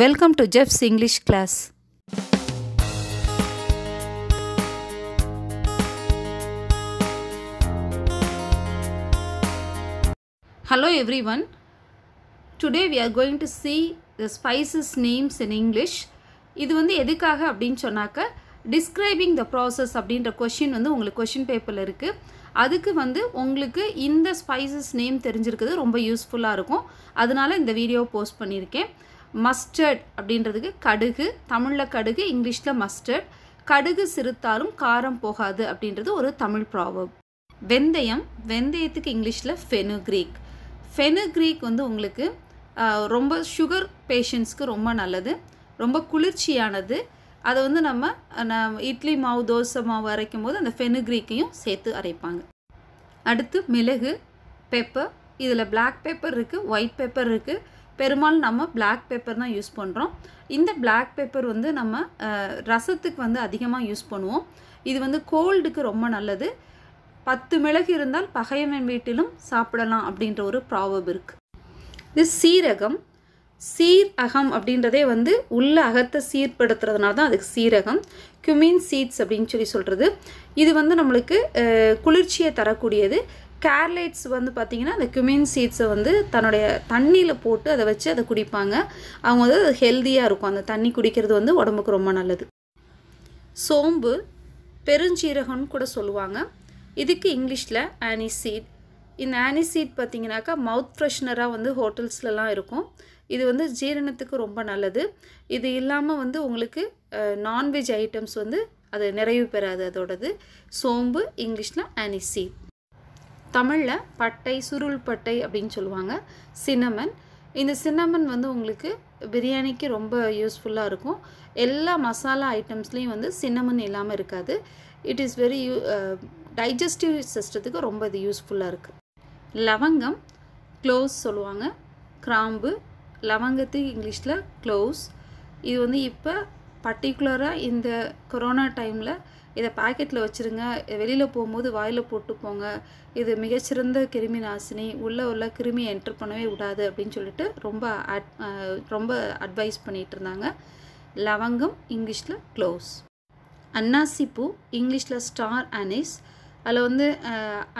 welcome to Jeff's English class hello everyone today we are going to see the spices names in English இது வந்து எதுக்காக அப்படின்னு சொன்னாக்க describing the process அப்படின்ற question வந்து உங்களுக்கு கொஷின் பேப்பரில் இருக்குது அதுக்கு வந்து உங்களுக்கு இந்த ஸ்பைசஸ் நேம் தெரிஞ்சிருக்கிறது ரொம்ப யூஸ்ஃபுல்லாக இருக்கும் அதனால இந்த வீடியோ போஸ்ட் பண்ணியிருக்கேன் மஸ்டர்ட் அப்படின்றதுக்கு கடுகு தமிழில் கடுகு இங்கிலீஷில் மஸ்டர்ட் கடுகு சிறுத்தாலும் காரம் போகாது அப்படின்றது ஒரு தமிழ் ப்ராப்ளம் வெந்தயம் வெந்தயத்துக்கு இங்கிலீஷில் ஃபெனு கிரீக் ஃபெனு கிரீக் வந்து உங்களுக்கு ரொம்ப சுகர் பேஷண்ட்ஸ்க்கு ரொம்ப நல்லது ரொம்ப குளிர்ச்சியானது அதை வந்து நம்ம இட்லி மாவு தோசை மாவு அரைக்கும் போது அந்த ஃபெனு கிரீக்கையும் சேர்த்து அரைப்பாங்க அடுத்து மிளகு பெப்பர் இதில் பிளாக் பெப்பர் இருக்குது ஒயிட் பெப்பர் இருக்குது பெரும்பாலும் நம்ம பிளாக் பேப்பர் தான் யூஸ் பண்ணுறோம் இந்த பிளாக் பேப்பர் வந்து நம்ம ரசத்துக்கு வந்து அதிகமாக யூஸ் பண்ணுவோம் இது வந்து கோல்டுக்கு ரொம்ப நல்லது பத்து மிளகு இருந்தால் பகையவன் வீட்டிலும் சாப்பிடலாம் அப்படின்ற ஒரு ப்ராவப் இருக்குது இது சீரகம் சீர் அகம் அப்படின்றதே வந்து உள்ள அகத்தை சீர்படுத்துறதுனால தான் அதுக்கு சீரகம் குமின் சீட்ஸ் அப்படின்னு சொல்லி சொல்கிறது இது வந்து நம்மளுக்கு குளிர்ச்சியை தரக்கூடியது கேர்லைட்ஸ் வந்து பார்த்திங்கன்னா அந்த குமின் சீட்ஸை வந்து தன்னுடைய தண்ணியில் போட்டு அதை வச்சு அதை குடிப்பாங்க அவங்க வந்து அது ஹெல்த்தியாக இருக்கும் அந்த தண்ணி குடிக்கிறது வந்து உடம்புக்கு ரொம்ப நல்லது சோம்பு பெருஞ்சீரகம்னு கூட சொல்லுவாங்க இதுக்கு இங்கிலீஷில் ஆனிசீட் இந்த ஆனிசீட் பார்த்திங்கனாக்கா மவுத் ஃப்ரெஷ்னராக வந்து ஹோட்டல்ஸ்லலாம் இருக்கும் இது வந்து ஜீரணத்துக்கு ரொம்ப நல்லது இது இல்லாமல் வந்து உங்களுக்கு நான்வெஜ் ஐட்டம்ஸ் வந்து அது நிறைவு பெறாது அதோடது சோம்பு இங்கிலீஷில் ஆனிசீட் தமிழில் பட்டை சுருள் பட்டை அப்படின்னு சொல்லுவாங்க சின்னமன் இந்த சின்னமன் வந்து உங்களுக்கு பிரியாணிக்கு ரொம்ப யூஸ்ஃபுல்லாக இருக்கும் எல்லா மசாலா ஐட்டம்ஸ்லேயும் வந்து சின்னமன் இல்லாமல் இருக்காது it is very you digestive சிஸ்டத்துக்கு ரொம்ப இது யூஸ்ஃபுல்லாக இருக்குது லவங்கம் க்ளோஸ் சொல்லுவாங்க கிராம்பு லவங்கத்துக்கு இங்கிலீஷில் க்ளோஸ் இது வந்து இப்போ பர்டிகுலராக இந்த கொரோனா டைமில் இதை பாக்கெட்டில் வச்சுருங்க வெளியில் போகும்போது வாயில் போட்டு போங்க இது மிகச்சிறந்த கிருமி நாசினி உள்ளே உள்ள கிருமியை என்ட்ரு பண்ணவே விடாது அப்படின்னு சொல்லிட்டு ரொம்ப அட் ரொம்ப அட்வைஸ் பண்ணிகிட்டு இருந்தாங்க லவங்கம் இங்கிலீஷில் க்ளோஸ் அன்னாசி பூ இங்கிலீஷில் ஸ்டார் அனிஸ் அதில் வந்து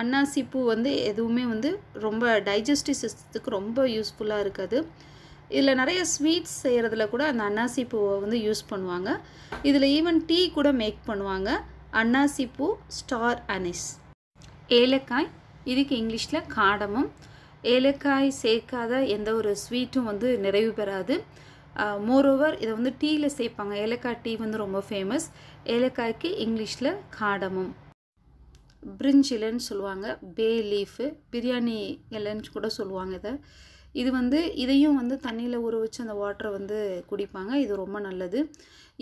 அன்னாசி பூ வந்து எதுவுமே வந்து ரொம்ப டைஜஸ்டிவ் சிஸ்டத்துக்கு ரொம்ப யூஸ்ஃபுல்லாக இருக்காது இதில் நிறைய ஸ்வீட்ஸ் செய்கிறதுல கூட அந்த அன்னாசி பூவை வந்து யூஸ் பண்ணுவாங்க இதில் ஈவன் டீ கூட மேக் பண்ணுவாங்க அன்னாசி பூ ஸ்டார் அனிஸ் ஏலக்காய் இதுக்கு இங்கிலீஷில் காடமும் ஏலக்காய் சேர்க்காத எந்த ஒரு ஸ்வீட்டும் வந்து நிறைவு பெறாது மோரோவர் இதை வந்து டீயில் சேர்ப்பாங்க ஏலக்காய் டீ வந்து ரொம்ப ஃபேமஸ் ஏலக்காய்க்கு இங்கிலீஷில் காடமும் பிரிஞ்சிலன்னு சொல்லுவாங்க பே லீஃபு பிரியாணி இலைன்னு கூட சொல்லுவாங்க இதை இது வந்து இதையும் வந்து தண்ணியில் ஊற வச்சு அந்த வாட்டரை வந்து குடிப்பாங்க இது ரொம்ப நல்லது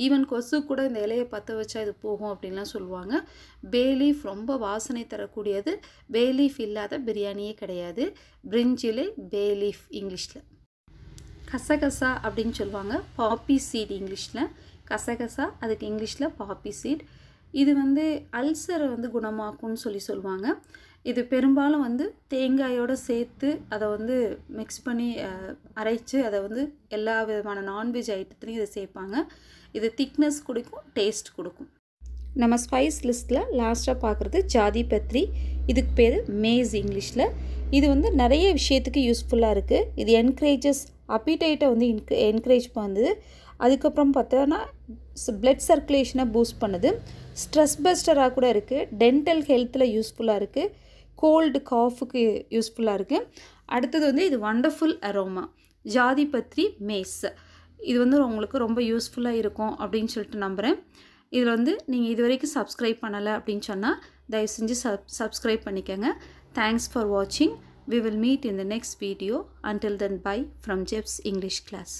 ஈவன் கொசு கூட இந்த இலையை பற்ற வச்சா இது போகும் அப்படின்லாம் சொல்லுவாங்க பேலீஃப் ரொம்ப வாசனை தரக்கூடியது பேலீஃப் இல்லாத பிரியாணியே கிடையாது பிரிஞ்சிலே பேலீஃப் இங்கிலீஷில் கசகசா அப்படின்னு சொல்லுவாங்க பாப்பி சீட் இங்கிலீஷில் கசகசா அதுக்கு இங்கிலீஷில் பாப்பி சீட் இது வந்து அல்சரை வந்து குணமாக்கும்னு சொல்லி சொல்லுவாங்க இது பெரும்பாலும் வந்து தேங்காயோடு சேர்த்து அதை வந்து மிக்ஸ் பண்ணி அரைச்சி அதை வந்து எல்லா விதமான நான்வெஜ் ஐட்டத்துலையும் இதை சேர்ப்பாங்க இது திக்னஸ் கொடுக்கும் டேஸ்ட் கொடுக்கும் நம்ம ஸ்பைஸ் லிஸ்ட்டில் லாஸ்ட்டாக பார்க்குறது ஜாதி பத்ரி இதுக்கு பேர் மேஸ் இங்கிலீஷில் இது வந்து நிறைய விஷயத்துக்கு யூஸ்ஃபுல்லாக இருக்குது இது என்கரேஜஸ் அப்பிடைட்டை வந்து இன்க் என்கரேஜ் பண்ணுது அதுக்கப்புறம் பார்த்தோன்னா பிளட் சர்க்குலேஷனை பூஸ்ட் பண்ணுது ஸ்ட்ரெஸ் பஸ்டராக கூட இருக்குது டென்டல் ஹெல்த்தில் யூஸ்ஃபுல்லாக இருக்குது கோல்டு காஃபுக்கு யூஸ்ஃபுல்லாக இருக்குது அடுத்தது வந்து இது வண்டர்ஃபுல் அரோமா ஜாதி பத்ரி மேஸ் இது வந்து உங்களுக்கு ரொம்ப யூஸ்ஃபுல்லாக இருக்கும் அப்படின்னு சொல்லிட்டு நம்புகிறேன் இதில் வந்து நீங்கள் இது வரைக்கும் சப்ஸ்கிரைப் பண்ணலை அப்படின்னு சொன்னால் தயவு செஞ்சு சப் சப்ஸ்கிரைப் பண்ணிக்கோங்க தேங்க்ஸ் ஃபார் வாட்சிங் we will meet in the next video until then bye from Jeff's English class